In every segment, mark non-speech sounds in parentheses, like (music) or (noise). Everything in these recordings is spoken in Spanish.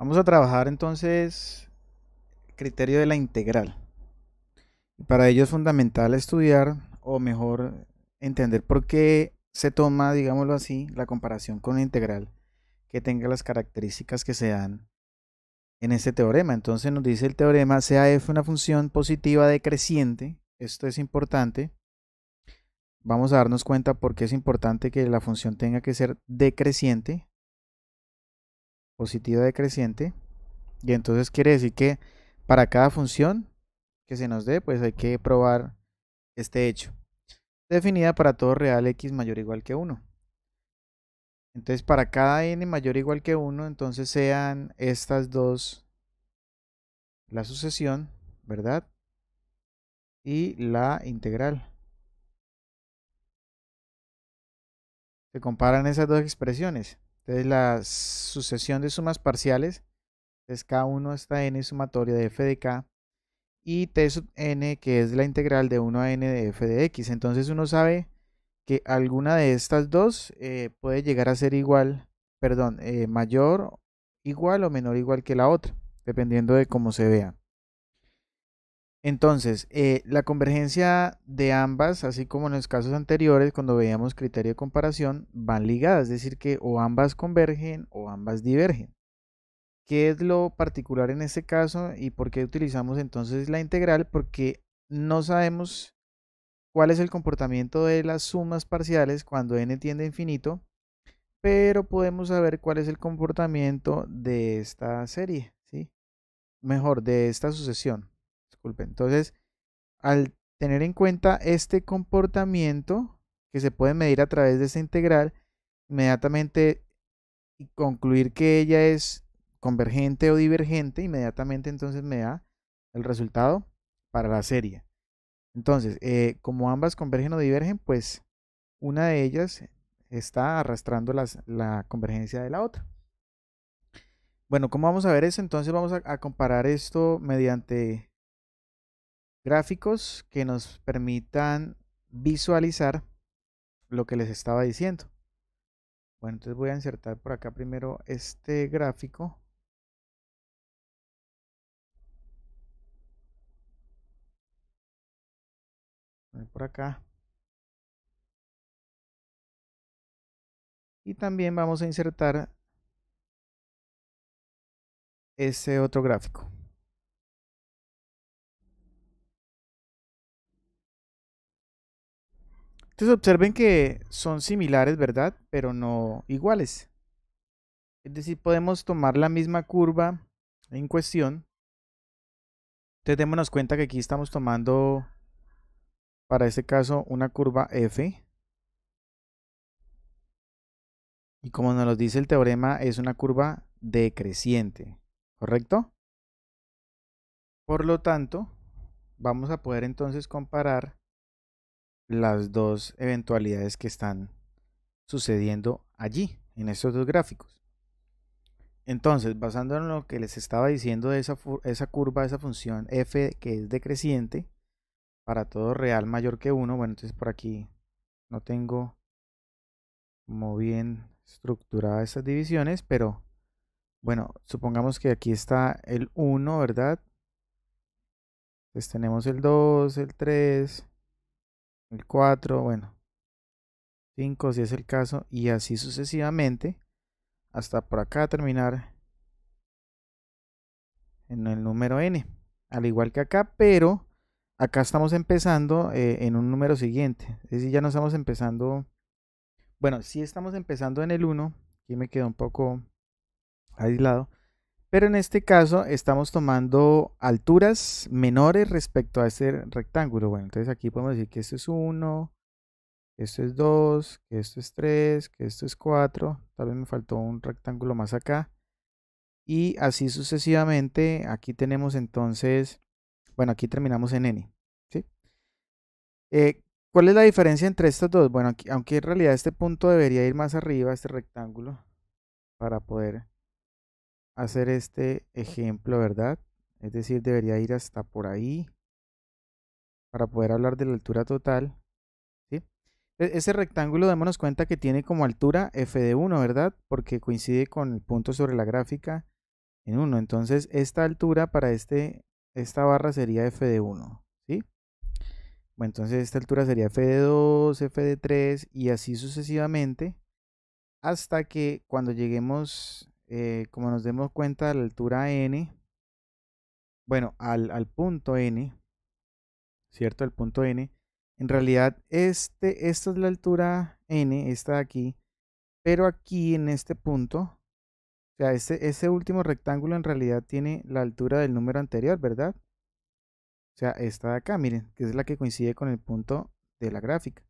Vamos a trabajar entonces el criterio de la integral. Para ello es fundamental estudiar o mejor entender por qué se toma, digámoslo así, la comparación con la integral que tenga las características que se dan en este teorema. Entonces nos dice el teorema sea f una función positiva decreciente. Esto es importante. Vamos a darnos cuenta por qué es importante que la función tenga que ser decreciente positiva decreciente. Y entonces quiere decir que para cada función que se nos dé, pues hay que probar este hecho. Definida para todo real x mayor o igual que 1. Entonces para cada n mayor o igual que 1, entonces sean estas dos la sucesión, ¿verdad? Y la integral. Se comparan esas dos expresiones. Entonces la sucesión de sumas parciales es K1 hasta n sumatoria de f de k y t sub n que es la integral de 1 a n de f de x. Entonces uno sabe que alguna de estas dos eh, puede llegar a ser igual, perdón, eh, mayor, igual o menor igual que la otra, dependiendo de cómo se vea. Entonces, eh, la convergencia de ambas, así como en los casos anteriores, cuando veíamos criterio de comparación, van ligadas, es decir, que o ambas convergen o ambas divergen. ¿Qué es lo particular en este caso y por qué utilizamos entonces la integral? Porque no sabemos cuál es el comportamiento de las sumas parciales cuando n tiende a infinito, pero podemos saber cuál es el comportamiento de esta serie, ¿sí? Mejor, de esta sucesión. Entonces, al tener en cuenta este comportamiento que se puede medir a través de esta integral, inmediatamente y concluir que ella es convergente o divergente, inmediatamente entonces me da el resultado para la serie. Entonces, eh, como ambas convergen o divergen, pues una de ellas está arrastrando la convergencia de la otra. Bueno, ¿cómo vamos a ver eso? Entonces vamos a comparar esto mediante gráficos que nos permitan visualizar lo que les estaba diciendo. Bueno, entonces voy a insertar por acá primero este gráfico. Por acá. Y también vamos a insertar ese otro gráfico. Entonces observen que son similares, ¿verdad? Pero no iguales. Es decir, podemos tomar la misma curva en cuestión. Entonces démonos cuenta que aquí estamos tomando, para este caso, una curva F. Y como nos lo dice el teorema, es una curva decreciente, ¿correcto? Por lo tanto, vamos a poder entonces comparar las dos eventualidades que están sucediendo allí, en estos dos gráficos. Entonces, basándonos en lo que les estaba diciendo de esa, curva, esa función f que es decreciente, para todo real mayor que 1, bueno, entonces por aquí no tengo muy bien estructuradas esas divisiones, pero bueno, supongamos que aquí está el 1, ¿verdad? Entonces tenemos el 2, el 3, el 4, bueno, 5 si es el caso, y así sucesivamente hasta por acá terminar en el número n, al igual que acá, pero acá estamos empezando eh, en un número siguiente, es decir, ya no estamos empezando, bueno, si estamos empezando en el 1, aquí me quedo un poco aislado, pero en este caso estamos tomando alturas menores respecto a este rectángulo. Bueno, entonces aquí podemos decir que esto es 1, que esto es 2, que esto es 3, que esto es 4. Tal vez me faltó un rectángulo más acá. Y así sucesivamente. Aquí tenemos entonces, bueno, aquí terminamos en n. ¿sí? Eh, ¿Cuál es la diferencia entre estos dos? Bueno, aunque en realidad este punto debería ir más arriba, este rectángulo, para poder hacer este ejemplo, ¿verdad? Es decir, debería ir hasta por ahí para poder hablar de la altura total. ¿sí? E-, ese rectángulo, démonos cuenta que tiene como altura f de 1, ¿verdad? Porque coincide con el punto sobre la gráfica en 1. Entonces, esta altura para este, esta barra sería f de 1, ¿sí? Bueno, entonces esta altura sería f de 2, f de 3 y así sucesivamente hasta que cuando lleguemos eh, como nos demos cuenta, la altura n, bueno, al, punto n, ¿cierto? Al punto n, en realidad este, esta es la altura n, esta de aquí, pero aquí en este punto, o sea, este, último rectángulo en realidad tiene la altura del número anterior, ¿verdad? O sea, esta de acá, miren, que es la que coincide con el punto de la gráfica.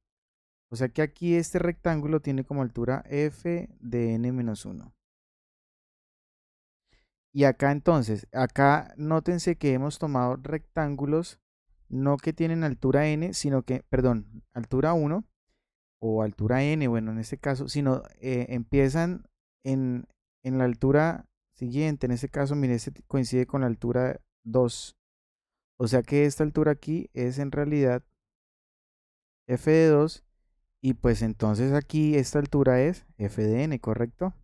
O sea que aquí este rectángulo tiene como altura f de n-1. Y acá entonces, acá nótense que hemos tomado rectángulos no que tienen altura n, sino que, perdón, altura 1 o altura n, bueno, en este caso, sino eh, empiezan en, en la altura siguiente. En este caso, mire, este coincide con la altura 2. O sea que esta altura aquí es en realidad f de 2 y pues entonces aquí esta altura es f de n, ¿correcto?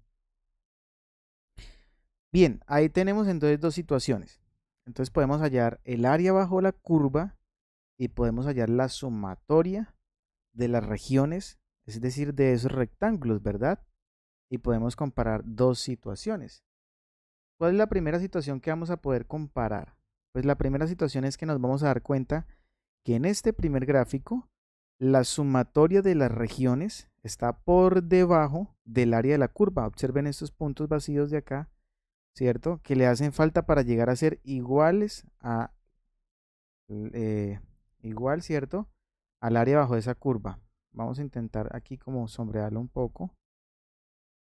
Bien, ahí tenemos entonces dos situaciones. Entonces podemos hallar el área bajo la curva y podemos hallar la sumatoria de las regiones, es decir, de esos rectángulos, ¿verdad? Y podemos comparar dos situaciones. ¿Cuál es la primera situación que vamos a poder comparar? Pues la primera situación es que nos vamos a dar cuenta que en este primer gráfico la sumatoria de las regiones está por debajo del área de la curva. Observen estos puntos vacíos de acá ¿cierto? Que le hacen falta para llegar a ser iguales a, eh, igual, ¿cierto? Al área bajo esa curva. Vamos a intentar aquí como sombrearlo un poco.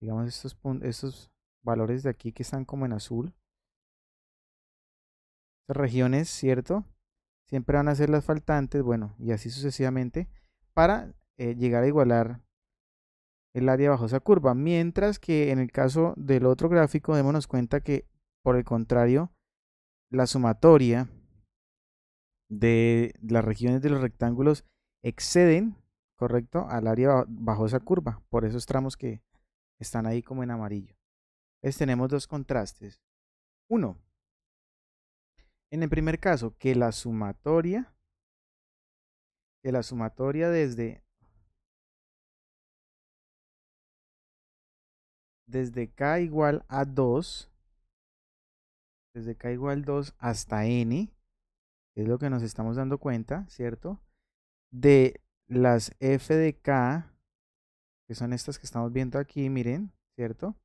Digamos estos, estos valores de aquí que están como en azul. Estas regiones, ¿cierto? Siempre van a ser las faltantes, bueno, y así sucesivamente, para eh, llegar a igualar el área bajo esa curva. Mientras que en el caso del otro gráfico, démonos cuenta que, por el contrario, la sumatoria de las regiones de los rectángulos exceden, correcto, al área bajo esa curva, por esos tramos que están ahí como en amarillo. Entonces tenemos dos contrastes. Uno, en el primer caso, que la sumatoria, que la sumatoria desde desde k igual a 2, desde k igual 2 hasta n, es lo que nos estamos dando cuenta, ¿cierto? De las f de k, que son estas que estamos viendo aquí, miren, ¿cierto?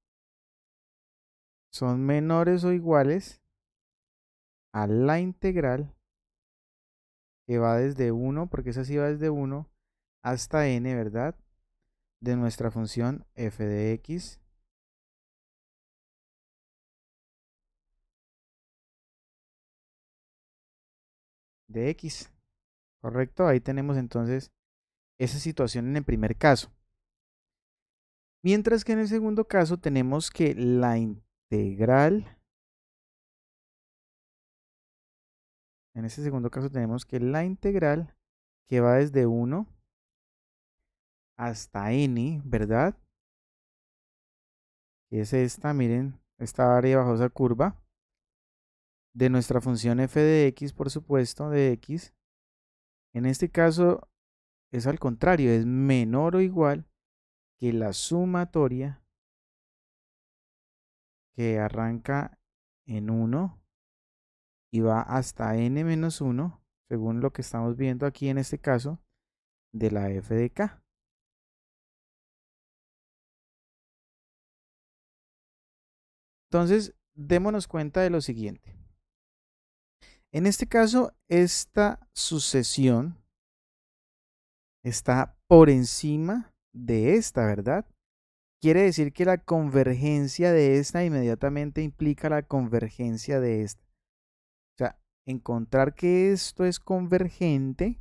Son menores o iguales a la integral que va desde 1, porque esa sí va desde 1 hasta n, ¿verdad? De nuestra función f de x de X. ¿Correcto? Ahí tenemos entonces esa situación en el primer caso. Mientras que en el segundo caso tenemos que la integral, en este segundo caso tenemos que la integral que va desde 1 hasta n, ¿verdad? Que es esta, miren, esta área bajo esa curva de nuestra función f de x, por supuesto, de x. En este caso es al contrario, es menor o igual que la sumatoria que arranca en 1 y va hasta n-1, según lo que estamos viendo aquí en este caso, de la f de k. Entonces, démonos cuenta de lo siguiente. En este caso, esta sucesión está por encima de esta, ¿verdad? Quiere decir que la convergencia de esta inmediatamente implica la convergencia de esta. O sea, encontrar que esto es convergente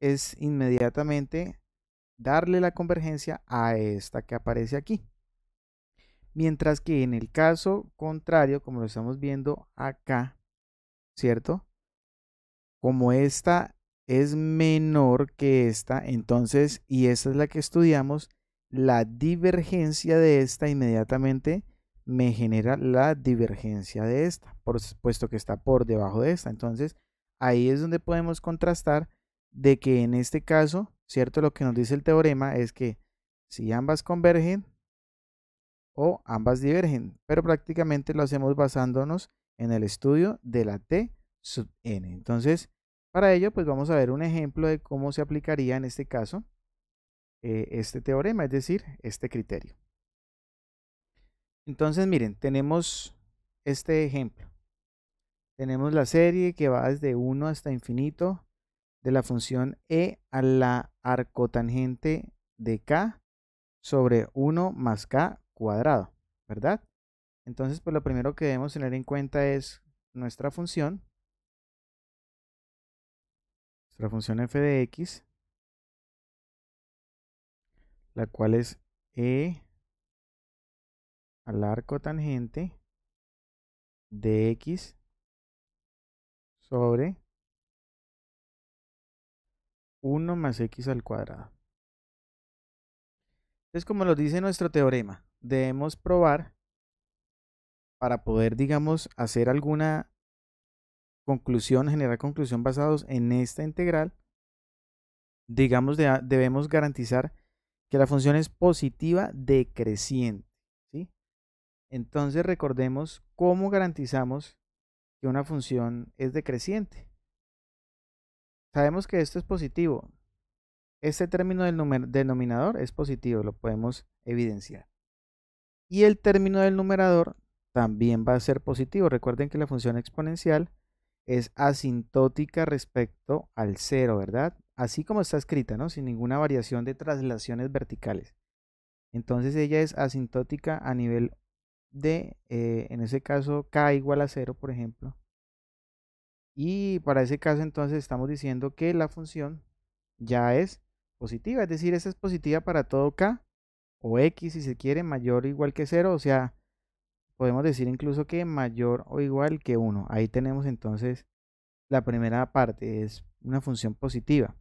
es inmediatamente darle la convergencia a esta que aparece aquí. Mientras que en el caso contrario, como lo estamos viendo acá, ¿cierto? Como esta es menor que esta, entonces, y esta es la que estudiamos, la divergencia de esta inmediatamente me genera la divergencia de esta, por supuesto que está por debajo de esta. Entonces, ahí es donde podemos contrastar de que en este caso, ¿cierto? Lo que nos dice el teorema es que si ambas convergen o ambas divergen, pero prácticamente lo hacemos basándonos en el estudio de la T sub n. Entonces, para ello, pues vamos a ver un ejemplo de cómo se aplicaría en este caso eh, este teorema, es decir, este criterio. Entonces, miren, tenemos este ejemplo. Tenemos la serie que va desde 1 hasta infinito de la función e a la arcotangente de k sobre 1 más k cuadrado, ¿verdad? Entonces, pues lo primero que debemos tener en cuenta es nuestra función, nuestra función f de x, la cual es e al arco tangente de x sobre 1 más x al cuadrado. Entonces, como lo dice nuestro teorema, debemos probar para poder, digamos, hacer alguna conclusión, generar conclusión basados en esta integral, digamos, debemos garantizar que la función es positiva decreciente. Entonces recordemos cómo garantizamos que una función es decreciente. Sabemos que esto es positivo. Este término del denominador es positivo, lo podemos evidenciar. Y el término del numerador también va a ser positivo. Recuerden que la función exponencial es asintótica respecto al cero, ¿verdad? Así como está escrita, ¿no? Sin ninguna variación de traslaciones verticales. Entonces ella es asintótica a nivel de, eh, en ese caso, k igual a 0, por ejemplo. Y para ese caso entonces estamos diciendo que la función ya es positiva, es decir, esa es positiva para todo k o x si se quiere mayor o igual que cero o sea, podemos decir incluso que mayor o igual que 1. Ahí tenemos entonces la primera parte, es una función positiva.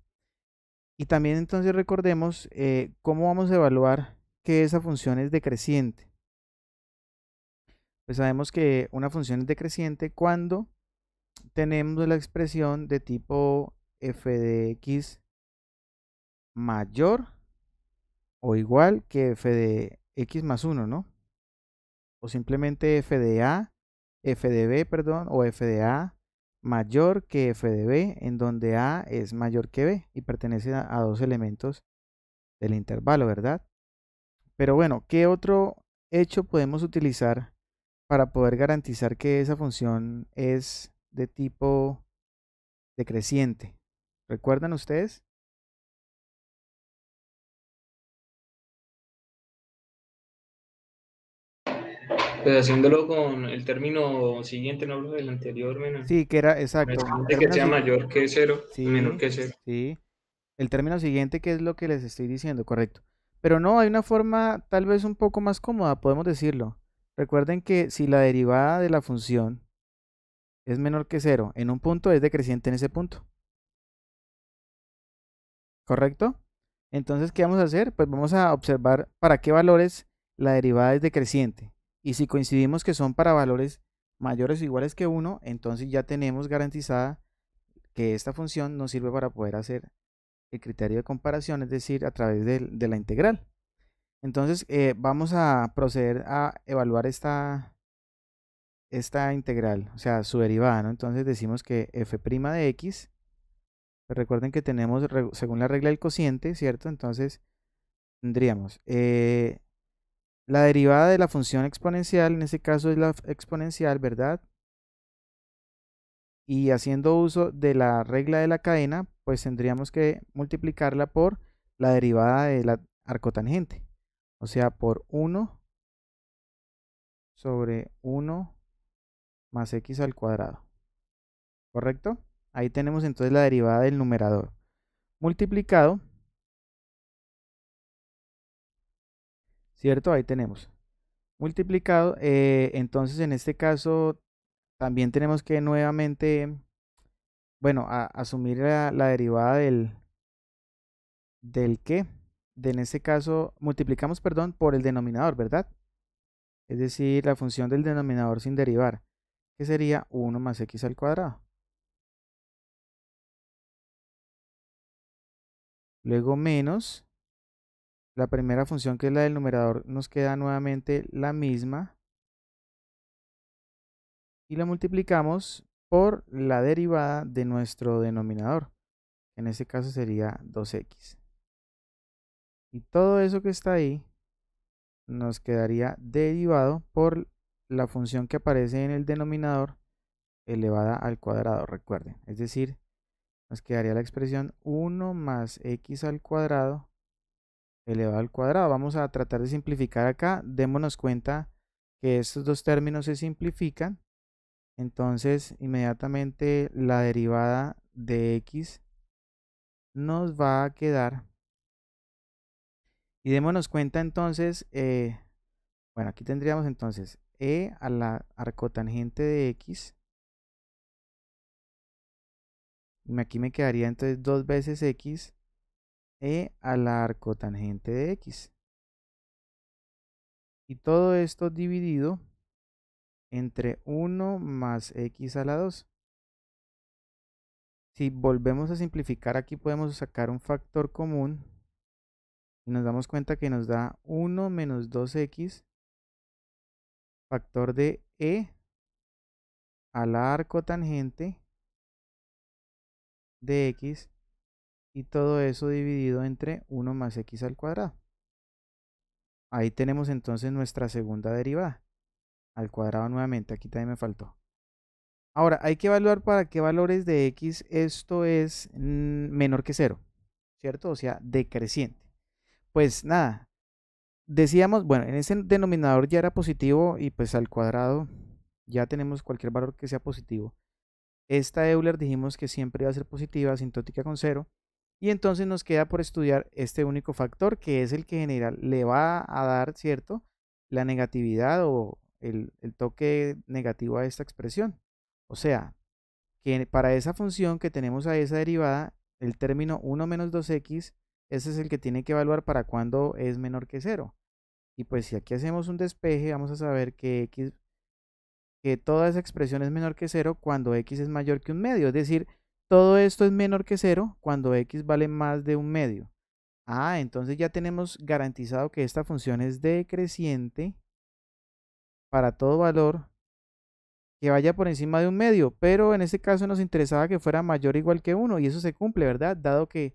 Y también entonces recordemos eh, cómo vamos a evaluar que esa función es decreciente. Pues sabemos que una función es decreciente cuando tenemos la expresión de tipo f de x mayor o igual que f de x más 1, ¿no? o simplemente f f de a, de b, perdón, o f de a mayor que f de b, en donde A es mayor que B y pertenece a dos elementos del intervalo, ¿verdad? Pero bueno, ¿qué otro hecho podemos utilizar para poder garantizar que esa función es de tipo decreciente? ¿Recuerdan ustedes? Pues haciéndolo con el término siguiente, no hablo del anterior, menos. Sí, que era exacto. que sea mayor que cero, menor que cero. Sí. El término siguiente, que es lo que les estoy diciendo, correcto. Pero no, hay una forma tal vez un poco más cómoda, podemos decirlo. Recuerden que si la derivada de la función es menor que cero en un punto, es decreciente en ese punto. ¿Correcto? Entonces, ¿qué vamos a hacer? Pues vamos a observar para qué valores la derivada es decreciente. Y si coincidimos que son para valores mayores o iguales que 1, entonces ya tenemos garantizada que esta función nos sirve para poder hacer el criterio de comparación, es decir, a través de, de la integral. Entonces eh, vamos a proceder a evaluar esta, esta integral, o sea, su derivada. ¿no? Entonces decimos que f' de x, recuerden que tenemos, según la regla del cociente, ¿cierto? Entonces tendríamos eh, la derivada de la función exponencial, en este caso es la exponencial, ¿verdad? Y haciendo uso de la regla de la cadena, pues tendríamos que multiplicarla por la derivada de la arcotangente. O sea, por 1 sobre 1 más x al cuadrado. ¿Correcto? Ahí tenemos entonces la derivada del numerador. Multiplicado ¿cierto? Ahí tenemos. Multiplicado, eh, entonces en este caso también tenemos que nuevamente, bueno, asumir la, derivada del, del que, en este caso, multiplicamos, perdón, por el denominador, ¿verdad? Es decir, la función del denominador sin derivar, que sería 1 más x al cuadrado. Luego menos la primera función que es la del numerador nos queda nuevamente la misma. Y la multiplicamos por la derivada de nuestro denominador. En este caso sería 2x. Y todo eso que está ahí nos quedaría derivado por la función que aparece en el denominador elevada al cuadrado, recuerden. Es decir, nos quedaría la expresión 1 más x al cuadrado elevado al cuadrado. Vamos a tratar de simplificar acá. Démonos cuenta que estos dos términos se simplifican. Entonces, inmediatamente la derivada de x nos va a quedar. Y démonos cuenta entonces, eh, bueno, aquí tendríamos entonces e a la arcotangente de x. aquí me quedaría entonces dos veces x e a la tangente de x. Y todo esto dividido entre 1 más x a la 2. Si volvemos a simplificar aquí podemos sacar un factor común y nos damos cuenta que nos da 1 menos 2x factor de e al arco tangente, de x y todo eso dividido entre 1 más x al cuadrado. Ahí tenemos entonces nuestra segunda derivada al cuadrado nuevamente, aquí también me faltó. Ahora, hay que evaluar para qué valores de x esto es mm, menor que 0, ¿cierto? O sea, decreciente. Pues nada, decíamos, bueno, en ese denominador ya era positivo y pues al cuadrado ya tenemos cualquier valor que sea positivo. Esta Euler dijimos que siempre iba a ser positiva, asintótica con 0. Y entonces nos queda por estudiar este único factor que es el que general le va a dar, ¿cierto? La negatividad o el, toque negativo a esta expresión. O sea, que para esa función que tenemos a esa derivada, el término 1 menos 2x, ese es el que tiene que evaluar para cuando es menor que 0. Y pues si aquí hacemos un despeje, vamos a saber que x que toda esa expresión es menor que 0 cuando x es mayor que un medio. Es decir, todo esto es menor que cero cuando x vale más de un medio. Ah, entonces ya tenemos garantizado que esta función es decreciente para todo valor que vaya por encima de un medio, pero en este caso nos interesaba que fuera mayor o igual que 1 y eso se cumple, ¿verdad? Dado que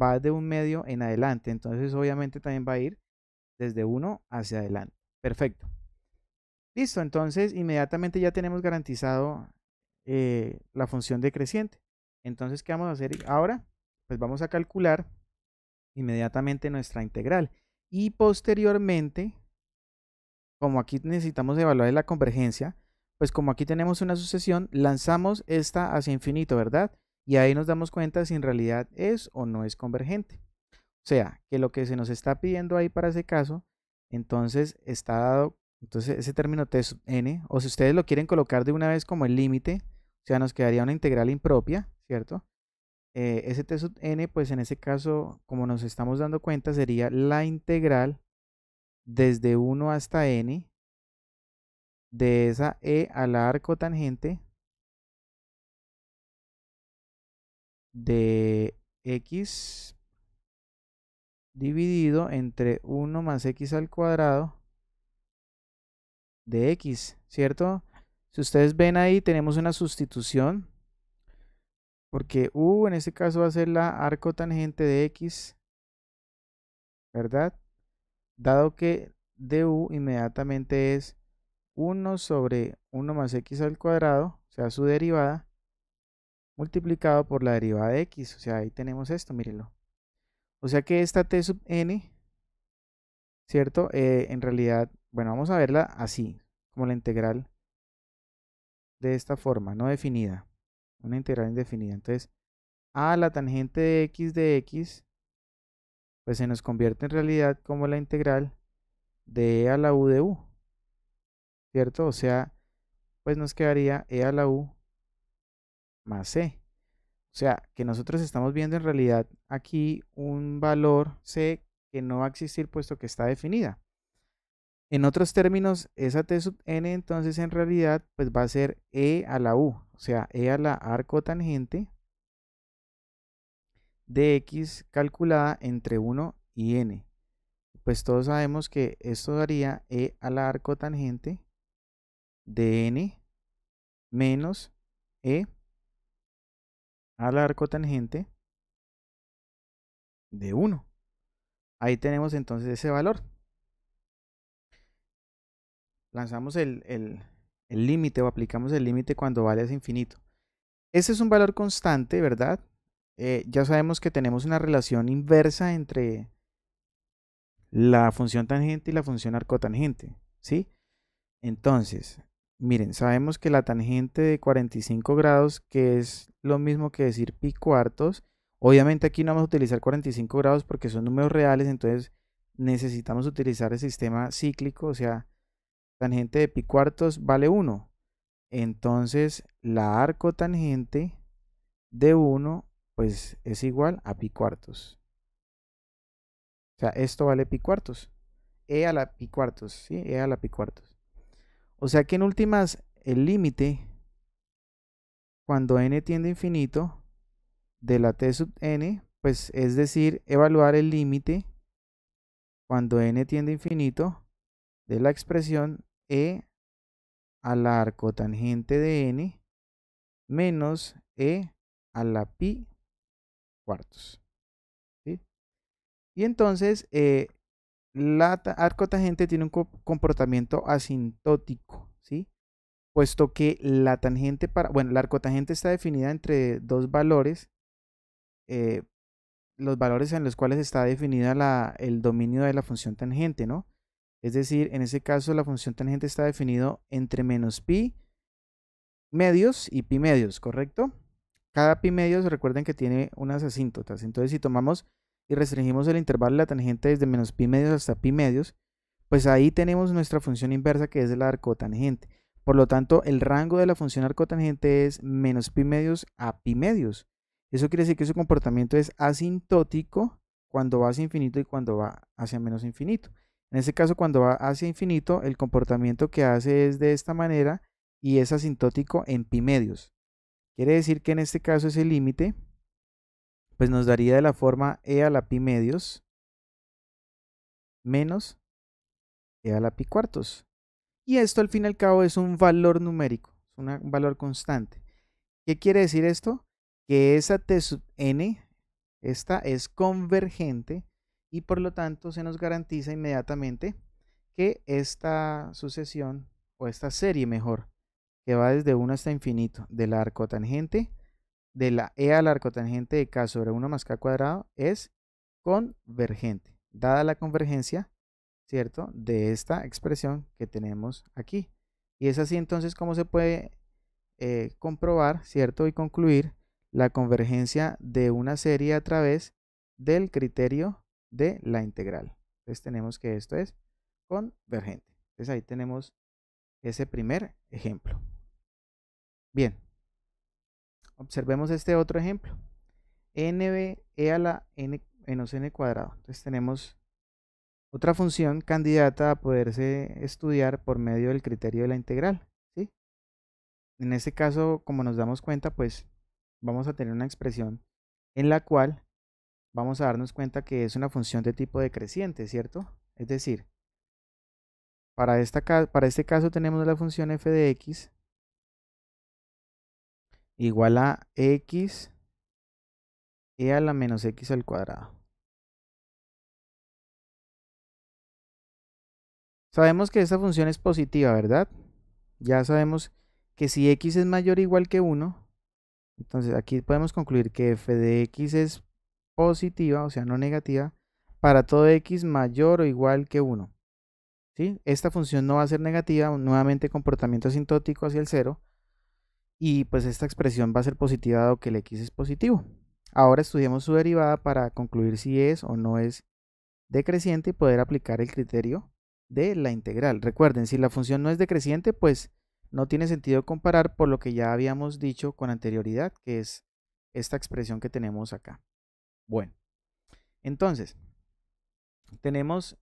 va de un medio en adelante, entonces obviamente también va a ir desde 1 hacia adelante. Perfecto. Listo, entonces inmediatamente ya tenemos garantizado eh, la función decreciente. Entonces, ¿qué vamos a hacer ahora? Pues vamos a calcular inmediatamente nuestra integral. Y posteriormente, como aquí necesitamos evaluar la convergencia, pues como aquí tenemos una sucesión, lanzamos esta hacia infinito, ¿verdad? Y ahí nos damos cuenta si en realidad es o no es convergente. O sea, que lo que se nos está pidiendo ahí para ese caso, entonces está dado, entonces ese término t sub n, o si ustedes lo quieren colocar de una vez como el límite, o sea, nos quedaría una integral impropia, ¿cierto? Eh, ese t sub n, pues en ese caso, como nos estamos dando cuenta, sería la integral desde 1 hasta n de esa e al arco tangente de x dividido entre 1 más x al cuadrado de x, ¿cierto? Si ustedes ven ahí, tenemos una sustitución porque U uh, en este caso va a ser la arco tangente de X, ¿verdad? Dado que du inmediatamente es 1 sobre 1 más x al cuadrado, o sea, su derivada, multiplicado por la derivada de x. O sea, ahí tenemos esto, mírenlo. O sea que esta t sub n, ¿cierto? Eh, en realidad, bueno, vamos a verla así, como la integral de esta forma, no definida. Una integral indefinida. Entonces, a la tangente de x de x, pues se nos convierte en realidad como la integral de e a la u de u. ¿Cierto? O sea, pues nos quedaría e a la u más c. E. O sea, que nosotros estamos viendo en realidad aquí un valor c que no va a existir puesto que está definida. En otros términos, esa T sub n entonces en realidad pues va a ser E a la U, o sea, E a la arco tangente de X calculada entre 1 y N. Pues todos sabemos que esto daría E a la arco tangente de N menos E la arco tangente de 1. Ahí tenemos entonces ese valor lanzamos el límite o aplicamos el límite cuando vale es infinito. Ese es un valor constante, ¿verdad? Eh, ya sabemos que tenemos una relación inversa entre la función tangente y la función arcotangente, ¿sí? Entonces, miren, sabemos que la tangente de 45 grados, que es lo mismo que decir pi cuartos, obviamente aquí no vamos a utilizar 45 grados porque son números reales, entonces necesitamos utilizar el sistema cíclico, o sea, tangente de pi cuartos vale 1. Entonces la arco tangente de 1 pues es igual a pi cuartos. O sea, esto vale pi cuartos. E a la pi cuartos, ¿sí? E a la pi cuartos. O sea que en últimas, el límite, cuando n tiende a infinito, de la t sub n, pues es decir, evaluar el límite, cuando n tiende a infinito, de la expresión e a la arcotangente de n menos E a la pi cuartos. ¿sí? Y entonces eh, la arcotangente tiene un comportamiento asintótico, ¿sí? puesto que la tangente para, bueno, la arcotangente está definida entre dos valores, eh, los valores en los cuales está definida la, el dominio de la función tangente, ¿no? Es decir, en ese caso la función tangente está definido entre menos pi medios y pi medios, ¿correcto? Cada pi medios recuerden que tiene unas asíntotas. Entonces si tomamos y restringimos el intervalo de la tangente desde menos pi medios hasta pi medios, pues ahí tenemos nuestra función inversa que es la arcotangente. Por lo tanto, el rango de la función arcotangente es menos pi medios a pi medios. Eso quiere decir que su comportamiento es asintótico cuando va hacia infinito y cuando va hacia menos infinito. En este caso, cuando va hacia infinito, el comportamiento que hace es de esta manera y es asintótico en pi medios. Quiere decir que en este caso ese límite pues nos daría de la forma e a la pi medios menos e a la pi cuartos. Y esto al fin y al cabo es un valor numérico, es un valor constante. ¿Qué quiere decir esto? Que esa t sub n, esta es convergente y por lo tanto se nos garantiza inmediatamente que esta sucesión o esta serie mejor que va desde 1 hasta infinito del arco tangente, de la E al arco arcotangente de K sobre 1 más K cuadrado es convergente dada la convergencia ¿cierto? de esta expresión que tenemos aquí y es así entonces como se puede eh, comprobar ¿cierto? y concluir la convergencia de una serie a través del criterio de la integral. Entonces tenemos que esto es convergente. Entonces ahí tenemos ese primer ejemplo. Bien, observemos este otro ejemplo. nb e a la n menos n cuadrado. Entonces tenemos otra función candidata a poderse estudiar por medio del criterio de la integral. ¿sí? En este caso, como nos damos cuenta, pues vamos a tener una expresión en la cual vamos a darnos cuenta que es una función de tipo decreciente, ¿cierto? Es decir, para, esta, para este caso tenemos la función f de x igual a x e a la menos x al cuadrado. Sabemos que esta función es positiva, ¿verdad? Ya sabemos que si x es mayor o igual que 1, entonces aquí podemos concluir que f de x es positiva, o sea, no negativa, para todo x mayor o igual que 1. ¿Sí? Esta función no va a ser negativa, nuevamente comportamiento asintótico hacia el 0, y pues esta expresión va a ser positiva dado que el x es positivo. Ahora estudiemos su derivada para concluir si es o no es decreciente y poder aplicar el criterio de la integral. Recuerden, si la función no es decreciente, pues no tiene sentido comparar por lo que ya habíamos dicho con anterioridad, que es esta expresión que tenemos acá. Bueno, entonces, tenemos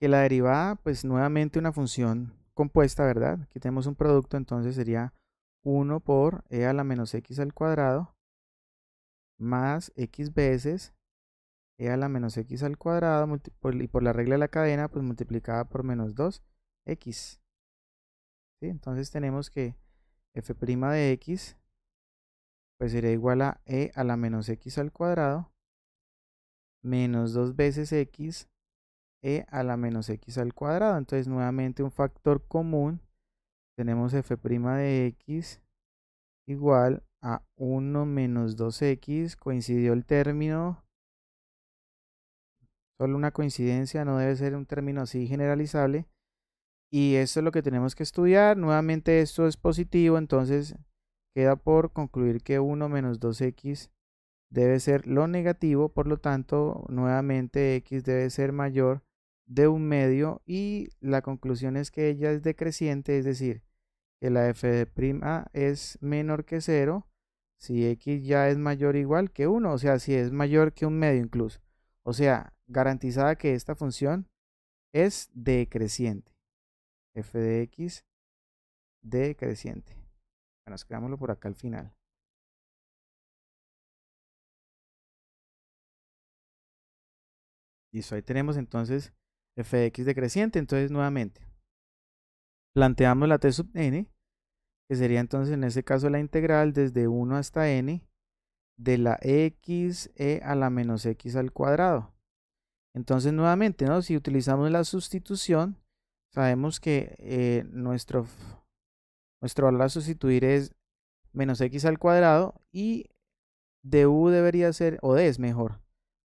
que la derivada, pues nuevamente una función compuesta, ¿verdad? Aquí tenemos un producto, entonces sería 1 por e a la menos x al cuadrado más x veces e a la menos x al cuadrado y por la regla de la cadena, pues multiplicada por menos 2x. ¿Sí? Entonces tenemos que f' de x pues sería igual a e a la menos x al cuadrado menos 2 veces x e a la menos x al cuadrado. Entonces nuevamente un factor común. Tenemos f' de x igual a 1 menos 2x. Coincidió el término. Solo una coincidencia, no debe ser un término así generalizable. Y esto es lo que tenemos que estudiar. Nuevamente esto es positivo, entonces queda por concluir que 1 menos 2x debe ser lo negativo, por lo tanto, nuevamente x debe ser mayor de un medio y la conclusión es que ella es decreciente, es decir, que la f de es menor que 0 si x ya es mayor o igual que 1, o sea, si es mayor que un medio incluso. O sea, garantizada que esta función es decreciente. f de x decreciente. Bueno, escribámoslo por acá al final. y eso ahí tenemos entonces f de x decreciente. Entonces, nuevamente, planteamos la t sub n, que sería entonces en este caso la integral desde 1 hasta n de la x e a la menos x al cuadrado. Entonces, nuevamente, si utilizamos la sustitución, sabemos que eh, nuestro, nuestro valor a sustituir es menos x al cuadrado y du debería ser, o d es mejor,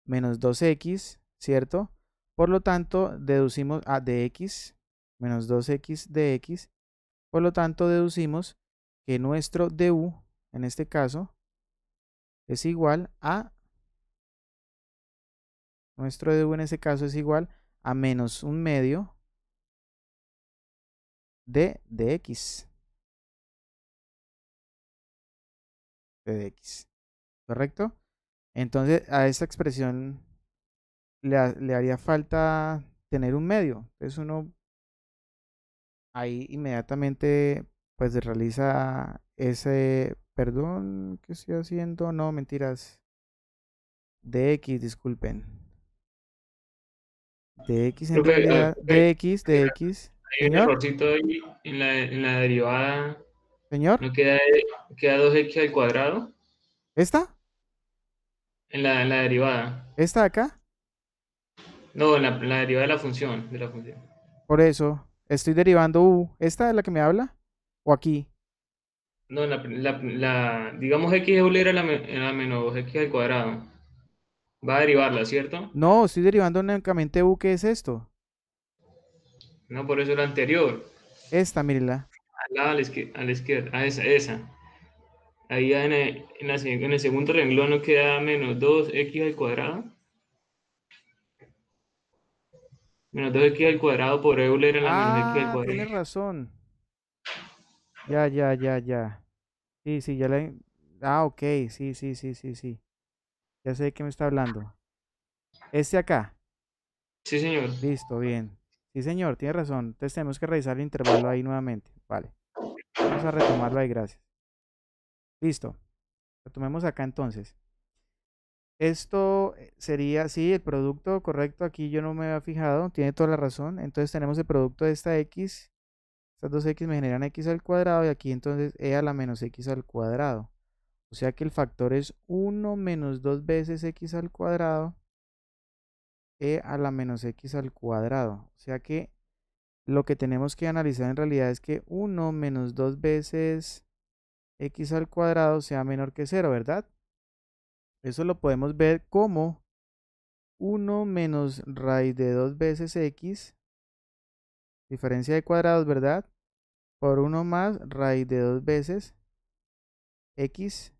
menos 2x ¿cierto? Por lo tanto, deducimos a ah, dx, x menos 2x de x. Por lo tanto, deducimos que nuestro du, en este caso, es igual a... Nuestro du en este caso es igual a menos un medio de dx. De dx. ¿Correcto? Entonces, a esta expresión le, haría falta tener un medio. Entonces uno ahí inmediatamente pues realiza ese perdón que estoy haciendo, no mentiras. DX, disculpen. DX en ah, realidad, DX, DX. Hay un en la, derivada. Señor. queda, queda 2x al cuadrado? ¿Esta? En la, en la derivada. ¿Esta acá? No, la, la derivada de la función, de la Por eso, estoy derivando u. ¿Esta es la que me habla? ¿O aquí? No, la, digamos x es era la, la menos x al cuadrado. Va a derivarla, ¿cierto? No, estoy derivando únicamente u. que es esto? No, por eso la anterior. Esta, mírela. Al lado, a la izquierda. A esa, esa. Ahí en el, en, el segundo renglón no queda menos 2x al cuadrado. menos 2x al cuadrado por Euler en la ah, al cuadrado. razón. Ya, ya, ya, ya. Sí, sí, ya la. Ah, ok, sí, sí, sí, sí, sí. Ya sé de qué me está hablando. Este acá. Sí, señor. Listo, bien. Sí, señor, tiene razón. Entonces tenemos que revisar el intervalo ahí nuevamente. Vale. Vamos a retomarlo ahí, gracias. Listo. Retomemos acá entonces. Esto eh, sería, sí, el producto correcto, aquí yo no me había fijado, tiene toda la razón. Entonces tenemos el producto de esta x, estas dos x me generan x al cuadrado y aquí entonces e a la menos x al cuadrado. O sea que el factor es 1 menos 2 veces x al cuadrado, e a la menos x al cuadrado. O sea que lo que tenemos que analizar en realidad es que 1 menos 2 veces x al cuadrado sea menor que 0, ¿verdad? Eso lo podemos ver como 1 menos raíz de 2 veces x, diferencia de cuadrados, ¿verdad? Por 1 más raíz de 2 veces x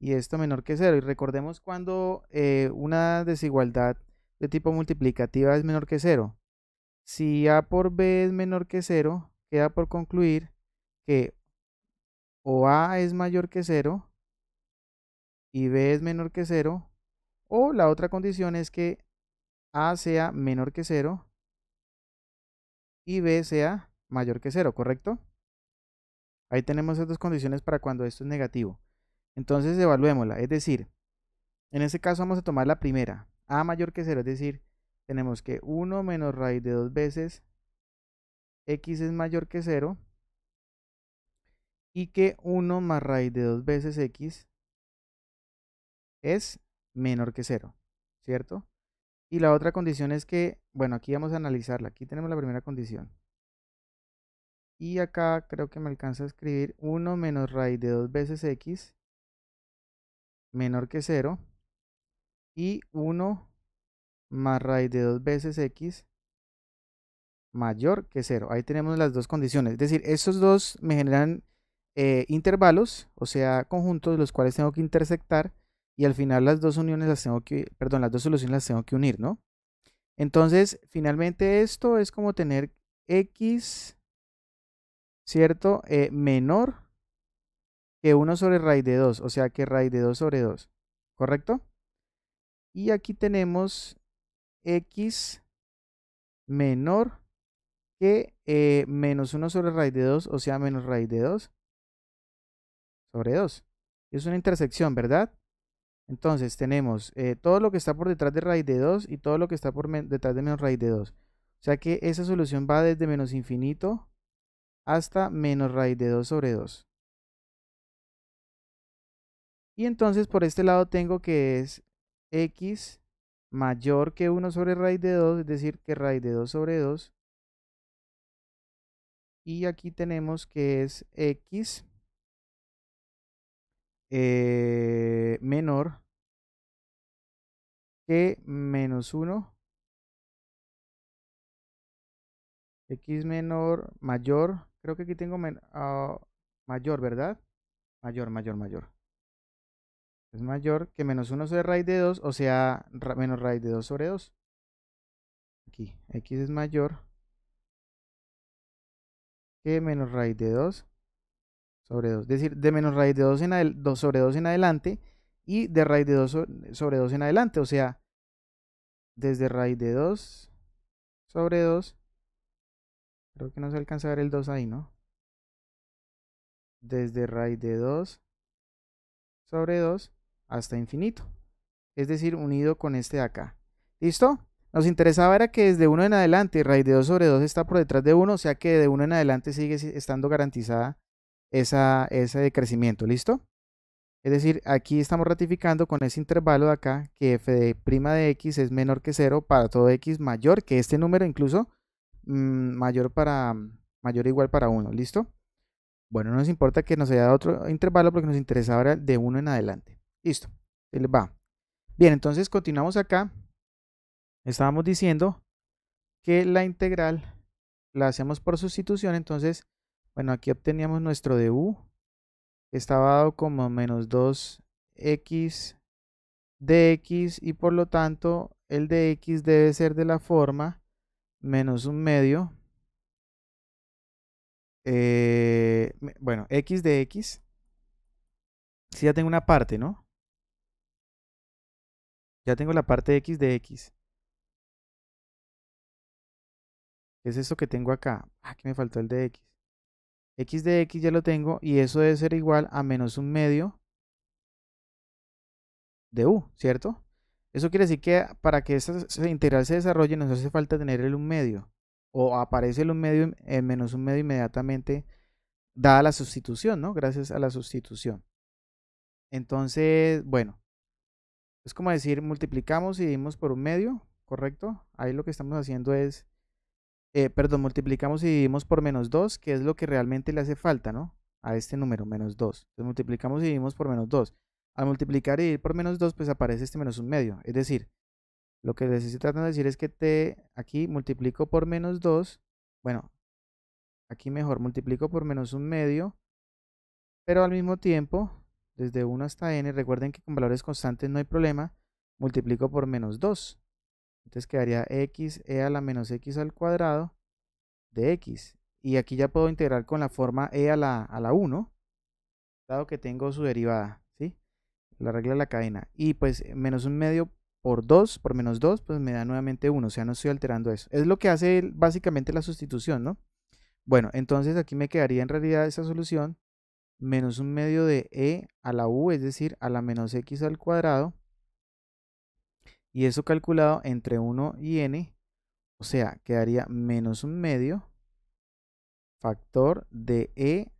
y esto menor que 0. Y recordemos cuando eh, una desigualdad de tipo multiplicativa es menor que 0. Si a por b es menor que 0, queda por concluir que o a es mayor que 0 y b es menor que 0, o la otra condición es que a sea menor que 0 y b sea mayor que 0, ¿correcto? Ahí tenemos esas dos condiciones para cuando esto es negativo. Entonces evaluémosla, es decir, en este caso vamos a tomar la primera, a mayor que 0, es decir, tenemos que 1 menos raíz de 2 veces x es mayor que 0 y que 1 más raíz de 2 veces x es menor que 0, ¿cierto? Y la otra condición es que, bueno, aquí vamos a analizarla. Aquí tenemos la primera condición. Y acá creo que me alcanza a escribir 1 menos raíz de 2 veces x menor que 0 y 1 más raíz de 2 veces x mayor que 0. Ahí tenemos las dos condiciones. Es decir, esos dos me generan eh, intervalos, o sea, conjuntos los cuales tengo que intersectar y al final las dos uniones las tengo que, perdón, las dos soluciones las tengo que unir, ¿no? Entonces, finalmente esto es como tener x, ¿cierto? Eh, menor que 1 sobre raíz de 2, o sea que raíz de 2 sobre 2, ¿correcto? Y aquí tenemos x menor que eh, menos 1 sobre raíz de 2, o sea menos raíz de 2 sobre 2. Es una intersección, ¿verdad? Entonces tenemos eh, todo lo que está por detrás de raíz de 2 y todo lo que está por detrás de menos raíz de 2. O sea que esa solución va desde menos infinito hasta menos raíz de 2 sobre 2. Y entonces por este lado tengo que es x mayor que 1 sobre raíz de 2, es decir, que raíz de 2 sobre 2. Y aquí tenemos que es x eh, menor que menos 1. X menor, mayor. Creo que aquí tengo ah, mayor, ¿verdad? Mayor, mayor, mayor. Es mayor que menos 1 sobre raíz de 2, o sea, menos raíz de 2 sobre 2. Aquí, X es mayor que menos raíz de 2 sobre 2. Es decir, de menos raíz de 2 sobre 2 en adelante y de raíz de 2 sobre 2 en adelante. O sea, desde raíz de 2 sobre 2. Creo que no se alcanza a ver el 2 ahí, ¿no? Desde raíz de 2 sobre 2 hasta infinito. Es decir, unido con este de acá. ¿Listo? Nos interesaba era que desde 1 en adelante, raíz de 2 sobre 2 está por detrás de 1, o sea que de 1 en adelante sigue estando garantizada esa, ese crecimiento. ¿Listo? Es decir, aquí estamos ratificando con ese intervalo de acá que f de prima de x es menor que 0 para todo x mayor que este número, incluso mm, mayor para mayor o igual para 1, ¿listo? Bueno, no nos importa que nos haya dado otro intervalo porque nos interesa ahora de 1 en adelante. Listo, se va. Bien, entonces continuamos acá. Estábamos diciendo que la integral la hacemos por sustitución, entonces, bueno, aquí obteníamos nuestro de u estaba dado como menos 2x dx y por lo tanto el dx debe ser de la forma menos un medio eh, bueno, x de x si ya tengo una parte, ¿no? Ya tengo la parte de x de x ¿Qué es esto que tengo acá? Ah, aquí me faltó el de x x de x ya lo tengo y eso debe ser igual a menos un medio de u, ¿cierto? Eso quiere decir que para que esta integral se desarrolle nos hace falta tener el un medio o aparece el un medio, en eh, menos un medio inmediatamente dada la sustitución, ¿no? Gracias a la sustitución. Entonces, bueno, es como decir multiplicamos y dimos por un medio, ¿correcto? Ahí lo que estamos haciendo es eh, perdón, multiplicamos y dividimos por menos 2, que es lo que realmente le hace falta, ¿no? A este número, menos 2. Entonces multiplicamos y dividimos por menos 2. Al multiplicar y dividir por menos 2, pues aparece este menos un medio. Es decir, lo que se estoy de decir es que t aquí multiplico por menos 2. Bueno, aquí mejor, multiplico por menos un medio. Pero al mismo tiempo, desde 1 hasta n, recuerden que con valores constantes no hay problema. Multiplico por menos 2. Entonces quedaría x e a la menos x al cuadrado de x. Y aquí ya puedo integrar con la forma e a la, a la 1, dado que tengo su derivada, ¿sí? La regla de la cadena. Y pues eh, menos un medio por 2, por menos 2, pues me da nuevamente 1. O sea, no estoy alterando eso. Es lo que hace básicamente la sustitución, ¿no? Bueno, entonces aquí me quedaría en realidad esa solución menos un medio de e a la u, es decir, a la menos x al cuadrado y eso calculado entre 1 y n, o sea, quedaría menos un medio factor de e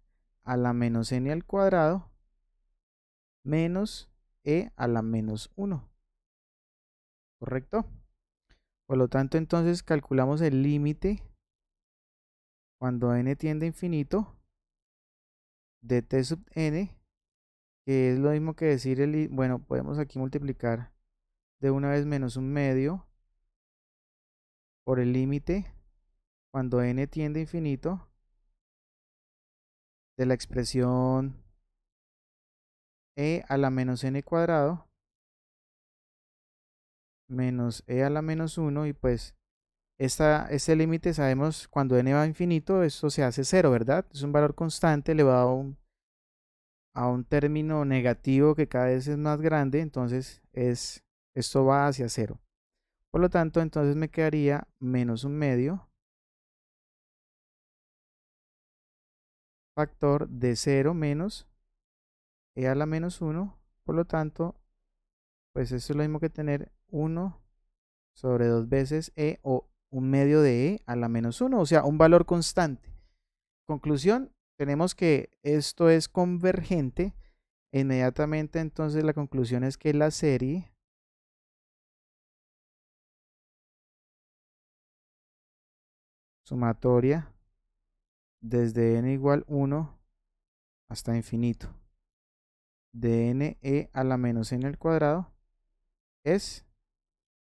a la menos n al cuadrado menos e a la menos 1. ¿Correcto? Por lo tanto, entonces calculamos el límite cuando n tiende a infinito de t sub n, que es lo mismo que decir el... Bueno, podemos aquí multiplicar de una vez menos un medio por el límite cuando n tiende a infinito de la expresión e a la menos n cuadrado menos e a la menos 1 y pues esta, este límite sabemos cuando n va a infinito eso se hace cero, ¿verdad? Es un valor constante elevado a un, a un término negativo que cada vez es más grande, entonces es esto va hacia 0. Por lo tanto, entonces me quedaría menos un medio factor de 0 menos e a la menos 1. Por lo tanto, pues esto es lo mismo que tener 1 sobre 2 veces e o un medio de e a la menos 1, o sea, un valor constante. Conclusión, tenemos que esto es convergente. Inmediatamente entonces la conclusión es que la serie sumatoria desde n igual 1 hasta infinito de n e a la menos n al cuadrado es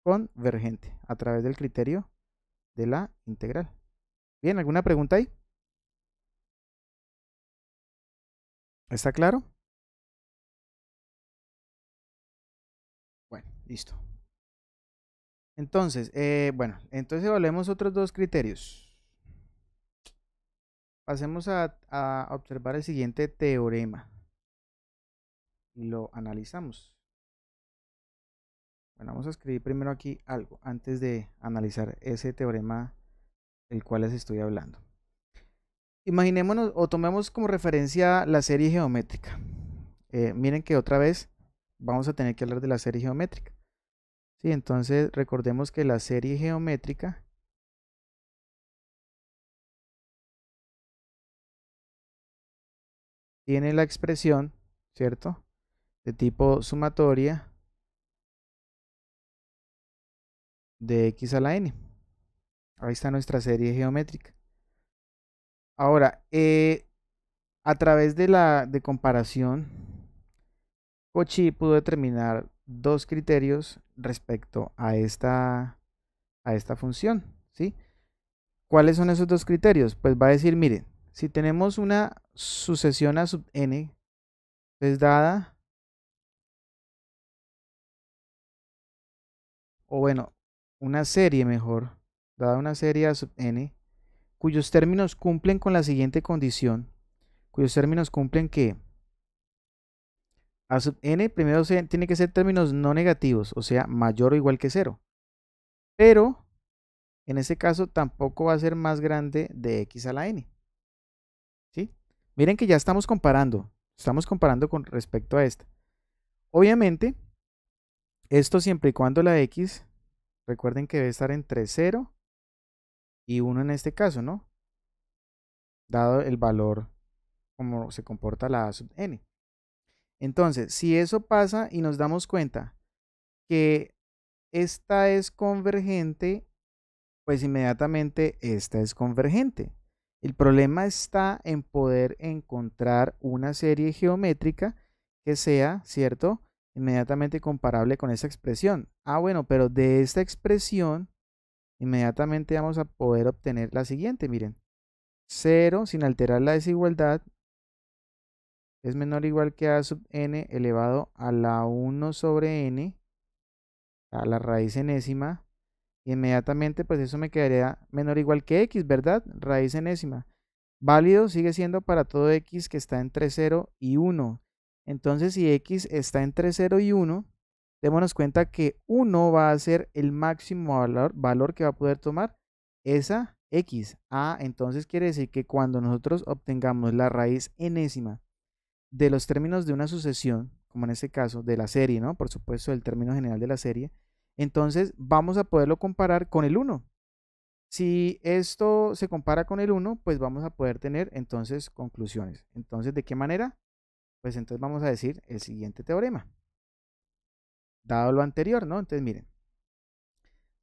convergente a través del criterio de la integral. Bien, ¿alguna pregunta ahí? ¿Está claro? Bueno, listo. Entonces, eh, bueno, entonces evaluemos otros dos criterios. Pasemos a, observar el siguiente teorema y lo analizamos. Bueno, vamos a escribir primero aquí algo antes de analizar ese teorema del cual les estoy hablando. Imaginémonos o tomemos como referencia la serie geométrica. Eh, miren que otra vez vamos a tener que hablar de la serie geométrica. Sí, entonces recordemos que la serie geométrica tiene la expresión, ¿cierto? De tipo sumatoria de x a la n. Ahí está nuestra serie geométrica. Ahora, eh, a través de la de comparación, Cauchy pudo determinar dos criterios respecto a esta, a esta función. ¿sí? ¿Cuáles son esos dos criterios? Pues va a decir, miren, si tenemos una sucesión a sub n, es pues dada, o bueno, una serie mejor, dada una serie a sub n, cuyos términos cumplen con la siguiente condición, cuyos términos cumplen que a sub n primero tiene que ser términos no negativos, o sea, mayor o igual que cero Pero en ese caso tampoco va a ser más grande de x a la n. ¿sí? Miren que ya estamos comparando, estamos comparando con respecto a esta. Obviamente, esto siempre y cuando la X, recuerden que debe estar entre 0 y 1 en este caso, ¿no? Dado el valor como se comporta la A sub n. Entonces, si eso pasa y nos damos cuenta que esta es convergente, pues inmediatamente esta es convergente. El problema está en poder encontrar una serie geométrica que sea, ¿cierto? Inmediatamente comparable con esa expresión. Ah, bueno, pero de esta expresión, inmediatamente vamos a poder obtener la siguiente, miren. 0 sin alterar la desigualdad es menor o igual que a sub n elevado a la 1 sobre n a la raíz enésima Inmediatamente, pues eso me quedaría menor o igual que x, ¿verdad? Raíz enésima. Válido sigue siendo para todo x que está entre 0 y 1. Entonces, si x está entre 0 y 1, démonos cuenta que 1 va a ser el máximo valor, que va a poder tomar esa x. a ah, entonces quiere decir que cuando nosotros obtengamos la raíz enésima de los términos de una sucesión, como en este caso de la serie, ¿no? Por supuesto, el término general de la serie, entonces vamos a poderlo comparar con el 1. Si esto se compara con el 1, pues vamos a poder tener entonces conclusiones. Entonces, ¿de qué manera? Pues entonces vamos a decir el siguiente teorema. Dado lo anterior, ¿no? Entonces, miren.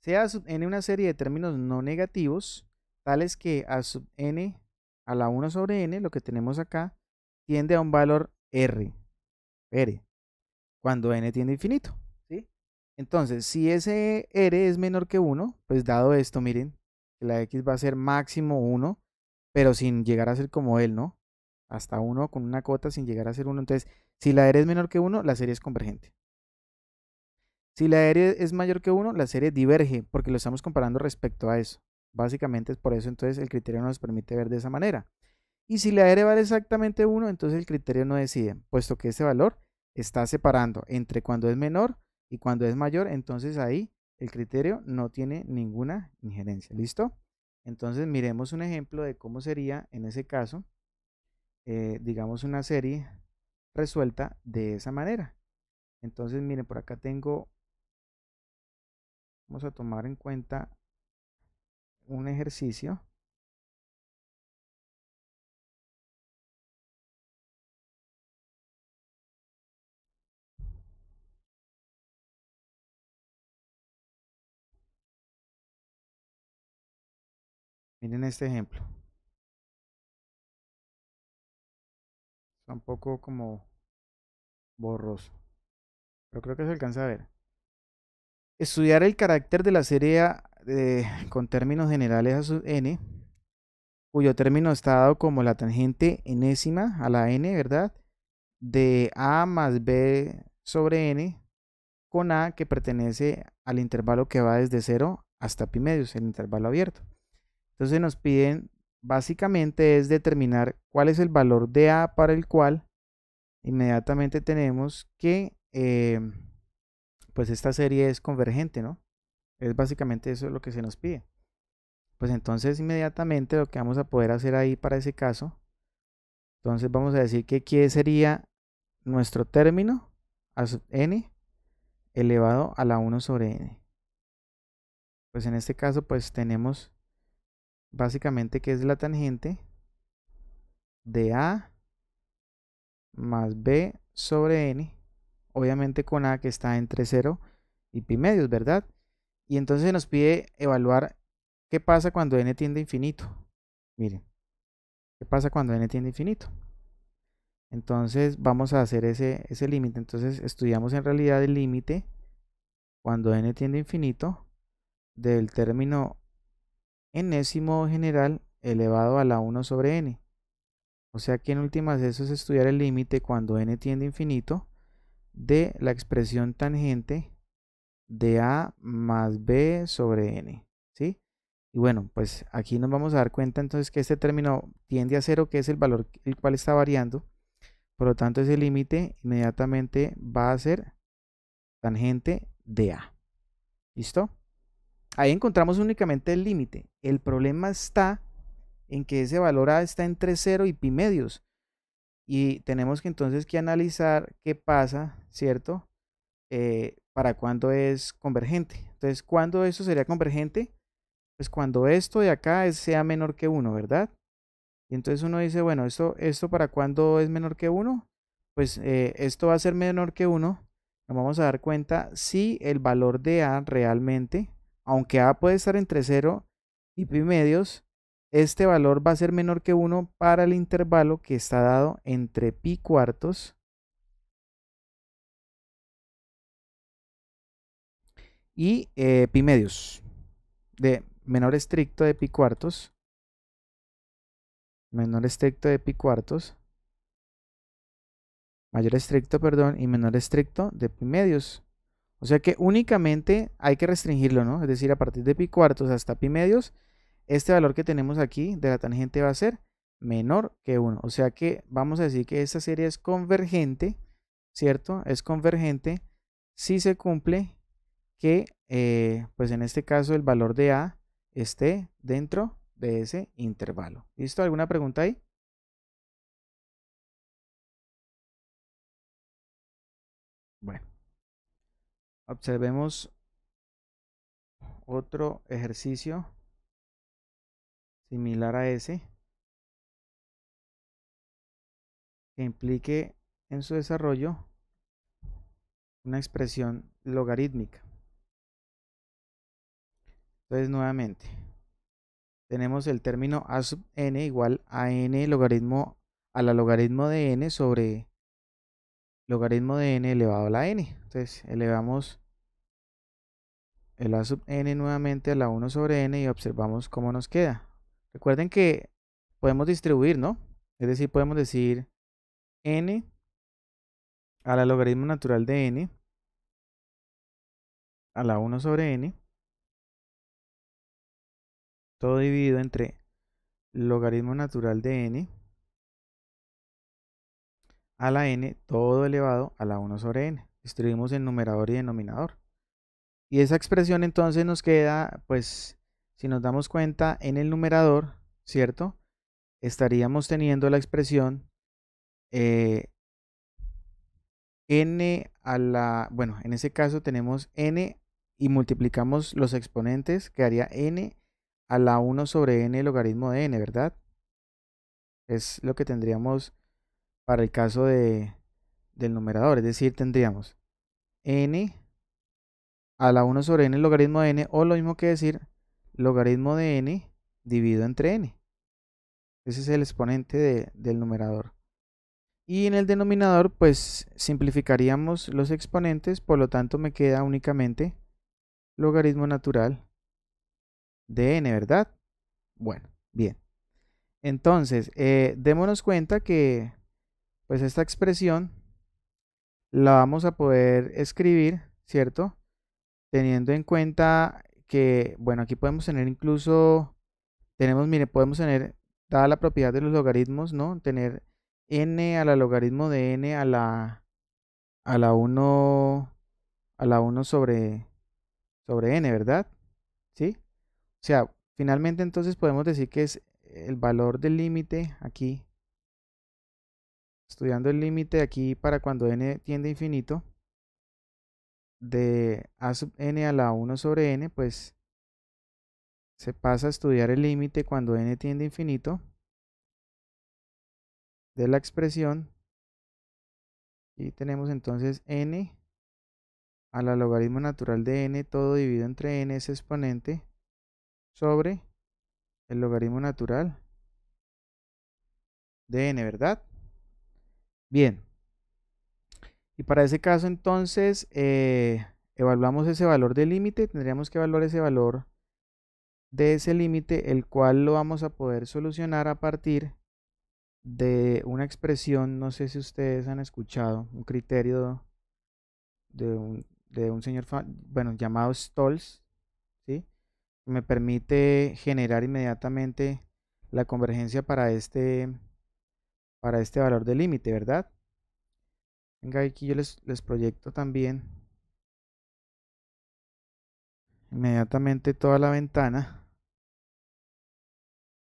Sea sub n una serie de términos no negativos, tales que a sub n a la 1 sobre n, lo que tenemos acá, tiende a un valor r, r, cuando n tiende a infinito. Entonces, si ese R es menor que 1, pues dado esto, miren, la X va a ser máximo 1, pero sin llegar a ser como él, ¿no? Hasta 1 con una cota sin llegar a ser 1. Entonces, si la R es menor que 1, la serie es convergente. Si la R es mayor que 1, la serie diverge, porque lo estamos comparando respecto a eso. Básicamente es por eso entonces el criterio nos permite ver de esa manera. Y si la R vale exactamente 1, entonces el criterio no decide, puesto que ese valor está separando entre cuando es menor y cuando es mayor, entonces ahí el criterio no tiene ninguna injerencia. ¿Listo? Entonces miremos un ejemplo de cómo sería en ese caso, eh, digamos, una serie resuelta de esa manera. Entonces miren, por acá tengo, vamos a tomar en cuenta un ejercicio Miren este ejemplo. Está un poco como borroso. Pero creo que se alcanza a ver. Estudiar el carácter de la serie (laughs) con términos generales a sub n, cuyo término está dado como la tangente enésima a la n, ¿verdad? De a más b sobre n, con a que pertenece al intervalo que va desde 0 hasta pi medios, el intervalo abierto. Entonces nos piden, básicamente es determinar cuál es el valor de A para el cual inmediatamente tenemos que, em, pues esta serie es convergente, ¿no? Es básicamente eso lo que se nos pide. Pues entonces inmediatamente lo que vamos a poder hacer ahí para ese caso, entonces vamos a decir que qué sería nuestro término a sub n elevado a la 1 sobre n. Pues en este caso pues tenemos básicamente que es la tangente de A más B sobre N, obviamente con A que está entre 0 y pi medios, ¿verdad? Y entonces nos pide evaluar qué pasa cuando N tiende a infinito. Miren, ¿qué pasa cuando N tiende a infinito? Entonces vamos a hacer ese, ese límite. Entonces estudiamos en realidad el límite cuando N tiende a infinito del término enésimo general elevado a la 1 sobre n. O sea que en últimas eso es estudiar el límite cuando n tiende a infinito de la expresión tangente de a más b sobre n. ¿sí? Y bueno, pues aquí nos vamos a dar cuenta entonces que este término tiende a cero, que es el valor el cual está variando. Por lo tanto, ese límite inmediatamente va a ser tangente de a. ¿Listo? Ahí encontramos únicamente el límite. El problema está en que ese valor A está entre 0 y pi medios. Y tenemos que entonces que analizar qué pasa, ¿cierto? Eh, para cuando es convergente. Entonces, ¿cuándo eso sería convergente? Pues cuando esto de acá sea menor que 1, ¿verdad? Y entonces uno dice, bueno, ¿esto, esto para cuando es menor que 1? Pues eh, esto va a ser menor que 1. Nos vamos a dar cuenta si el valor de A realmente aunque A puede estar entre 0 y pi medios, este valor va a ser menor que 1 para el intervalo que está dado entre pi cuartos y eh, pi medios de menor estricto de pi cuartos menor estricto de pi cuartos mayor estricto perdón y menor estricto de pi medios o sea que únicamente hay que restringirlo, ¿no? Es decir, a partir de pi cuartos hasta pi medios, este valor que tenemos aquí de la tangente va a ser menor que 1. O sea que vamos a decir que esta serie es convergente, ¿cierto? Es convergente si se cumple que, eh, pues en este caso, el valor de A esté dentro de ese intervalo. ¿Listo? ¿Alguna pregunta ahí? Observemos otro ejercicio similar a ese que implique en su desarrollo una expresión logarítmica. Entonces nuevamente tenemos el término a sub n igual a n logaritmo a la logaritmo de n sobre logaritmo de n elevado a la n. Entonces elevamos el a sub n nuevamente a la 1 sobre n y observamos cómo nos queda. Recuerden que podemos distribuir, ¿no? Es decir, podemos decir n a la logaritmo natural de n a la 1 sobre n todo dividido entre logaritmo natural de n a la n todo elevado a la 1 sobre n. Distribuimos en numerador y denominador. Y esa expresión entonces nos queda, pues, si nos damos cuenta, en el numerador, ¿cierto? Estaríamos teniendo la expresión eh, n a la, bueno, en ese caso tenemos n y multiplicamos los exponentes, quedaría n a la 1 sobre n logaritmo de n, ¿verdad? Es lo que tendríamos para el caso de, del numerador. Es decir, tendríamos n a la 1 sobre n logaritmo de n o lo mismo que decir logaritmo de n dividido entre n. Ese es el exponente de, del numerador. Y en el denominador pues simplificaríamos los exponentes, por lo tanto me queda únicamente logaritmo natural de n, ¿verdad? Bueno, bien. Entonces, eh, démonos cuenta que pues esta expresión la vamos a poder escribir, ¿cierto? Teniendo en cuenta que, bueno, aquí podemos tener incluso, tenemos, mire, podemos tener, dada la propiedad de los logaritmos, ¿no? Tener n a la logaritmo de n a la, a la 1, a la 1 sobre, sobre n, ¿verdad? ¿Sí? O sea, finalmente entonces podemos decir que es el valor del límite aquí estudiando el límite aquí para cuando n tiende a infinito, de a sub n a la 1 sobre n, pues se pasa a estudiar el límite cuando n tiende a infinito de la expresión. Y tenemos entonces n a la logaritmo natural de n, todo dividido entre n es exponente, sobre el logaritmo natural de n, ¿verdad? Bien. Y para ese caso entonces eh, evaluamos ese valor del límite, tendríamos que evaluar ese valor de ese límite, el cual lo vamos a poder solucionar a partir de una expresión, no sé si ustedes han escuchado, un criterio de un, señor, bueno, llamado Stolz, ¿sí? me permite generar inmediatamente la convergencia para este para este valor de límite, ¿verdad? Venga, aquí yo les, proyecto también inmediatamente toda la ventana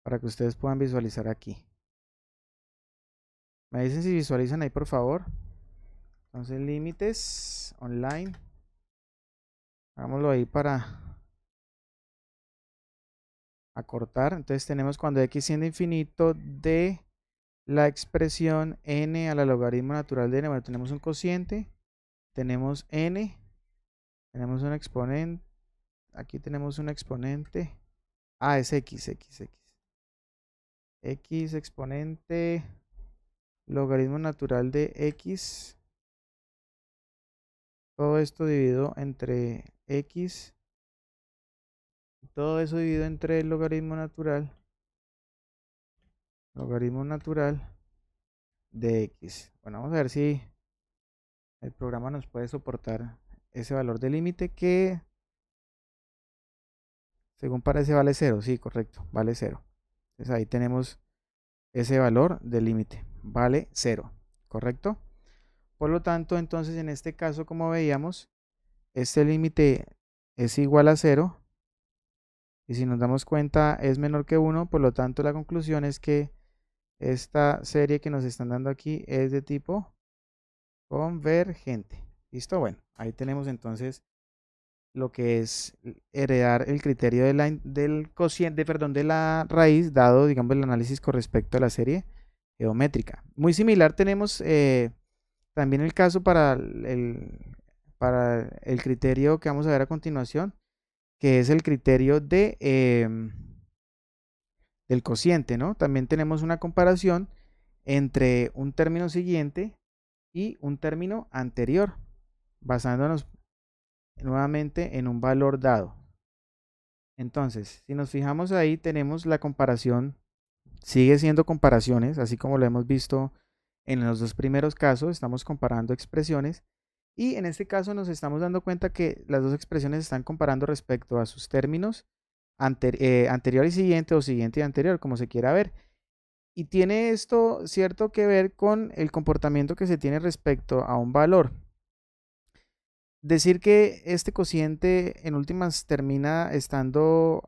para que ustedes puedan visualizar aquí. Me dicen si visualizan ahí, por favor. Entonces, límites online. Hagámoslo ahí para acortar. Entonces, tenemos cuando x siendo infinito de la expresión n a la logaritmo natural de n. Bueno, tenemos un cociente, tenemos n, tenemos un exponente, aquí tenemos un exponente, ah, es x, x, x. x exponente logaritmo natural de x. Todo esto dividido entre x. Todo eso dividido entre el logaritmo natural logaritmo natural de x. Bueno, vamos a ver si el programa nos puede soportar ese valor de límite que según parece vale 0. Sí, correcto, vale 0. Entonces ahí tenemos ese valor de límite, vale 0, ¿correcto? Por lo tanto, entonces en este caso, como veíamos, este límite es igual a 0. Y si nos damos cuenta es menor que 1, por lo tanto la conclusión es que esta serie que nos están dando aquí es de tipo convergente. ¿Listo? Bueno, ahí tenemos entonces lo que es heredar el criterio de la, del cociente, perdón, de la raíz, dado, digamos, el análisis con respecto a la serie geométrica. Muy similar tenemos eh, también el caso para el, para el criterio que vamos a ver a continuación, que es el criterio de... Em, del cociente, ¿no? También tenemos una comparación entre un término siguiente y un término anterior, basándonos nuevamente en un valor dado. Entonces, si nos fijamos ahí, tenemos la comparación, sigue siendo comparaciones, así como lo hemos visto en los dos primeros casos, estamos comparando expresiones, y en este caso nos estamos dando cuenta que las dos expresiones están comparando respecto a sus términos eh, anterior y siguiente o siguiente y anterior, como se quiera ver. Y tiene esto cierto que ver con el comportamiento que se tiene respecto a un valor. Decir que este cociente en últimas termina estando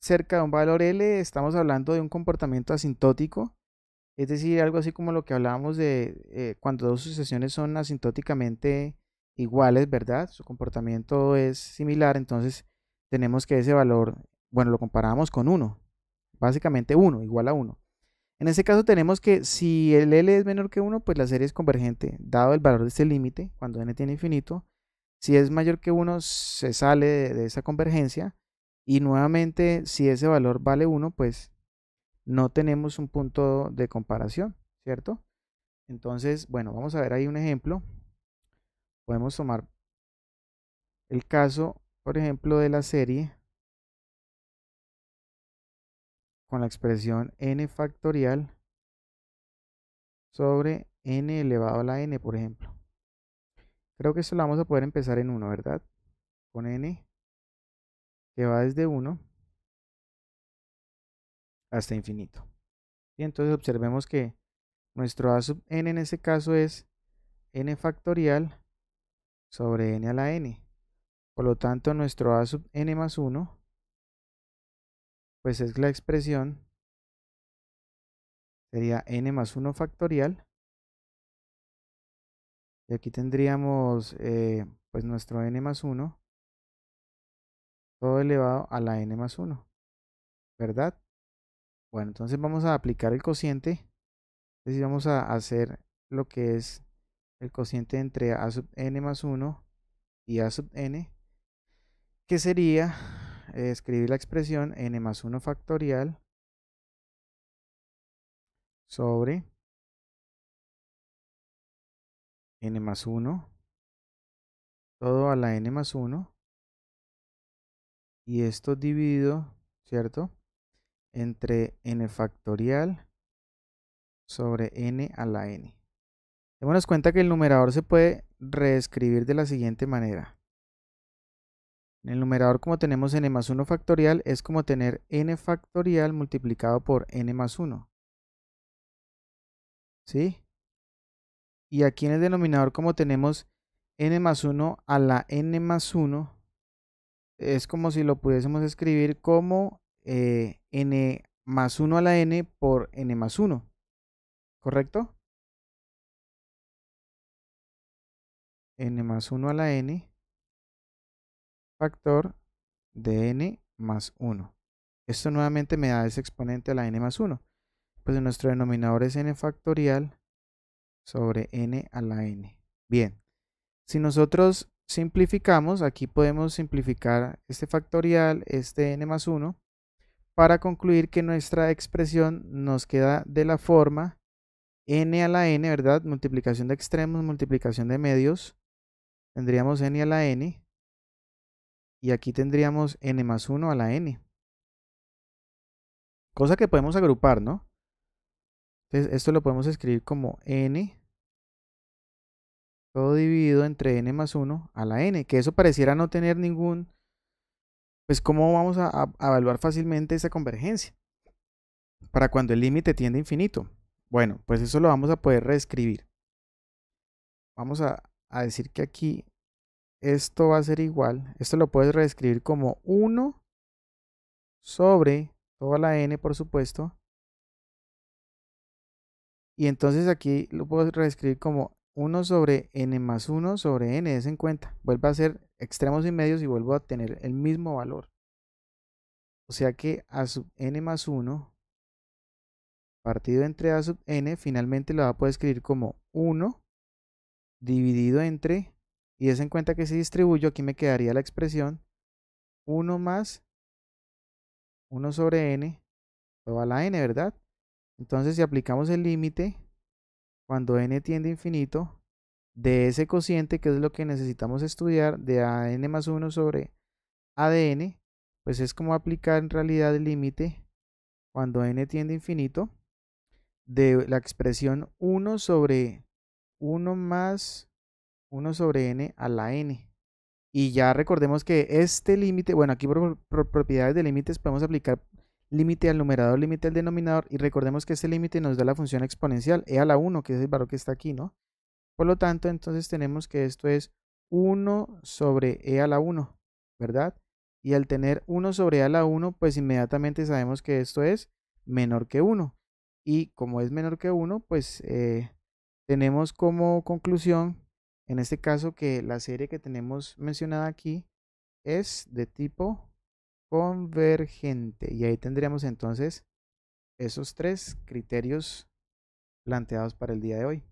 cerca de un valor L, estamos hablando de un comportamiento asintótico, es decir, algo así como lo que hablábamos de eh, cuando dos sucesiones son asintóticamente iguales, ¿verdad? Su comportamiento es similar, entonces tenemos que ese valor bueno, lo comparamos con 1. Básicamente 1, igual a 1. En este caso tenemos que si el L es menor que 1, pues la serie es convergente, dado el valor de este límite, cuando n tiene infinito. Si es mayor que 1, se sale de, de esa convergencia. Y nuevamente, si ese valor vale 1, pues no tenemos un punto de comparación, ¿cierto? Entonces, bueno, vamos a ver ahí un ejemplo. Podemos tomar el caso, por ejemplo, de la serie con la expresión n factorial sobre n elevado a la n, por ejemplo. Creo que eso lo vamos a poder empezar en 1, ¿verdad? Con n que va desde 1 hasta infinito. Y entonces observemos que nuestro a sub n en ese caso es n factorial sobre n a la n. Por lo tanto, nuestro a sub n más 1 pues es la expresión, sería n más 1 factorial. Y aquí tendríamos eh, pues nuestro n más 1, todo elevado a la n más 1, ¿verdad? Bueno, entonces vamos a aplicar el cociente, es vamos a hacer lo que es el cociente entre a sub n más 1 y a sub n, que sería escribir la expresión n más 1 factorial sobre n más 1, todo a la n más 1, y esto dividido, ¿cierto? Entre n factorial sobre n a la n. Démonos cuenta que el numerador se puede reescribir de la siguiente manera. En el numerador como tenemos n más 1 factorial es como tener n factorial multiplicado por n más 1. ¿Sí? Y aquí en el denominador como tenemos n más 1 a la n más 1 es como si lo pudiésemos escribir como eh, n más 1 a la n por n más 1. ¿Correcto? n más 1 a la n factor de n más 1. Esto nuevamente me da ese exponente a la n más 1. Pues nuestro denominador es n factorial sobre n a la n. Bien, si nosotros simplificamos, aquí podemos simplificar este factorial, este n más 1, para concluir que nuestra expresión nos queda de la forma n a la n, ¿verdad? Multiplicación de extremos, multiplicación de medios. Tendríamos n a la n y aquí tendríamos n más 1 a la n. Cosa que podemos agrupar, ¿no? Entonces esto lo podemos escribir como n todo dividido entre n más 1 a la n, que eso pareciera no tener ningún... Pues cómo vamos a, evaluar fácilmente esa convergencia para cuando el límite tiende a infinito. Bueno, pues eso lo vamos a poder reescribir. Vamos a decir que aquí esto va a ser igual, esto lo puedes reescribir como 1 sobre toda la n, por supuesto. Y entonces aquí lo puedo reescribir como 1 sobre n más 1 sobre n, es en cuenta. Vuelvo a hacer extremos y medios y vuelvo a tener el mismo valor. O sea que a sub n más 1 partido entre a sub n finalmente lo va a poder escribir como 1 dividido entre y es en cuenta que si distribuyo, aquí me quedaría la expresión 1 más 1 sobre n, toda la n, ¿verdad? Entonces si aplicamos el límite, cuando n tiende a infinito, de ese cociente, que es lo que necesitamos estudiar, de a n más 1 sobre ADN, pues es como aplicar en realidad el límite cuando n tiende a infinito de la expresión 1 sobre 1 más 1 sobre n a la n. Y ya recordemos que este límite, bueno, aquí por, propiedades de límites podemos aplicar límite al numerador, límite al denominador, y recordemos que este límite nos da la función exponencial, e a la 1, que es el valor que está aquí, ¿no? Por lo tanto, entonces tenemos que esto es 1 sobre e a la 1, ¿verdad? Y al tener 1 sobre e a la 1, pues inmediatamente sabemos que esto es menor que 1. Y como es menor que 1, pues eh, tenemos como conclusión en este caso que la serie que tenemos mencionada aquí es de tipo convergente. Y ahí tendríamos entonces esos tres criterios planteados para el día de hoy.